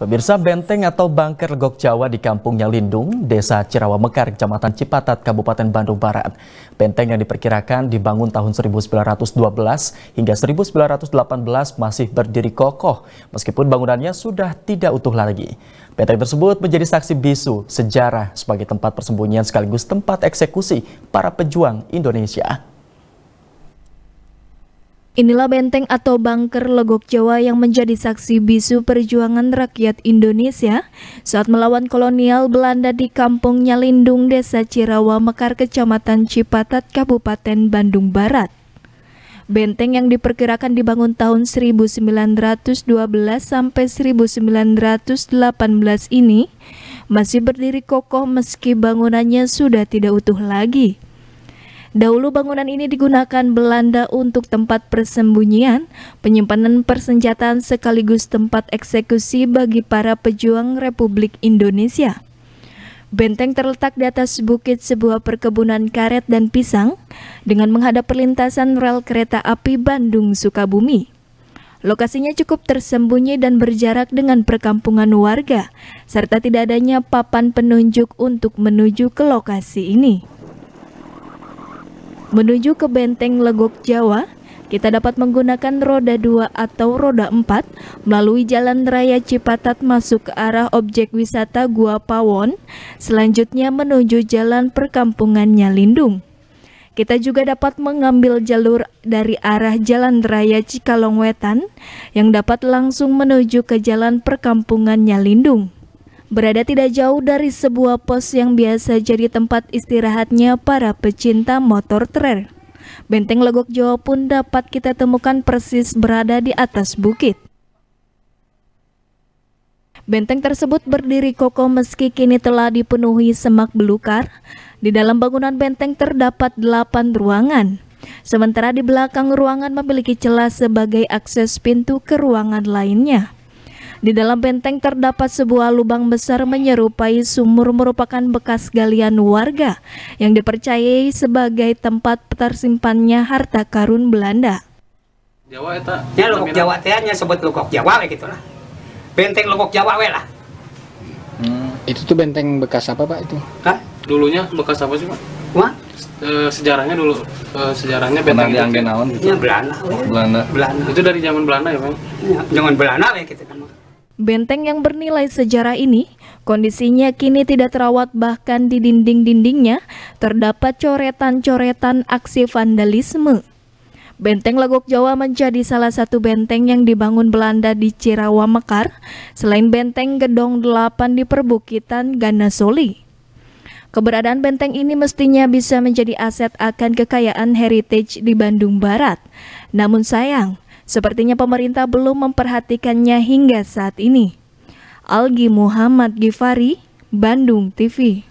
Pemirsa benteng atau bangker Legok Jawa di kampungnya Lindung, Desa Cirawa Mekar, Kecamatan Cipatat, Kabupaten Bandung Barat. Benteng yang diperkirakan dibangun tahun 1912 hingga 1918 masih berdiri kokoh, meskipun bangunannya sudah tidak utuh lagi. Benteng tersebut menjadi saksi bisu sejarah sebagai tempat persembunyian sekaligus tempat eksekusi para pejuang Indonesia. Inilah benteng atau bunker Legok Jawa yang menjadi saksi bisu perjuangan rakyat Indonesia saat melawan kolonial Belanda di kampung Nyalindung, Desa Cirawa, Mekar, Kecamatan Cipatat, Kabupaten Bandung Barat. Benteng yang diperkirakan dibangun tahun 1912 sampai 1918 ini masih berdiri kokoh meski bangunannya sudah tidak utuh lagi. Dahulu bangunan ini digunakan Belanda untuk tempat persembunyian, penyimpanan persenjataan sekaligus tempat eksekusi bagi para pejuang Republik Indonesia. Benteng terletak di atas bukit sebuah perkebunan karet dan pisang dengan menghadap perlintasan rel kereta api Bandung Sukabumi. Lokasinya cukup tersembunyi dan berjarak dengan perkampungan warga, serta tidak adanya papan penunjuk untuk menuju ke lokasi ini. Menuju ke Benteng Legok Jawa, kita dapat menggunakan roda 2 atau roda 4 melalui jalan raya Cipatat masuk ke arah objek wisata Gua Pawon, selanjutnya menuju jalan perkampungan Nyalindung. Kita juga dapat mengambil jalur dari arah jalan raya cikalongwetan yang dapat langsung menuju ke jalan perkampungan Nyalindung. Berada tidak jauh dari sebuah pos yang biasa jadi tempat istirahatnya para pecinta motor trail. Benteng Legok Jawa pun dapat kita temukan persis berada di atas bukit. Benteng tersebut berdiri kokoh meski kini telah dipenuhi semak belukar. Di dalam bangunan benteng terdapat delapan ruangan. Sementara di belakang ruangan memiliki celah sebagai akses pintu ke ruangan lainnya. Di dalam benteng terdapat sebuah lubang besar menyerupai sumur merupakan bekas galian warga yang dipercayai sebagai tempat tersimpannya harta karun Belanda. Jawa eta. Ya lukok Jawa teh nya sebut lukok Jawa we gitu lah. Benteng lukok Jawa we lah. Hmm, itu tuh benteng bekas apa Pak itu? Hah? Dulunya bekas apa sih Pak? Wah? E, sejarahnya dulu e, sejarahnya benteng yang gitu. gitu. Ya, Belanda. Oh, Belanda. Belanda. Itu dari zaman Belanda ya, Pak? Ya, zaman Belanda ya gitu kan. Benteng yang bernilai sejarah ini, kondisinya kini tidak terawat bahkan di dinding-dindingnya terdapat coretan-coretan aksi vandalisme. Benteng Legok Jawa menjadi salah satu benteng yang dibangun Belanda di Cirawa Mekar, selain benteng Gedong 8 di perbukitan Ganasoli. Keberadaan benteng ini mestinya bisa menjadi aset akan kekayaan heritage di Bandung Barat. Namun sayang, Sepertinya pemerintah belum memperhatikannya hingga saat ini. Algi Muhammad Gifari, Bandung TV.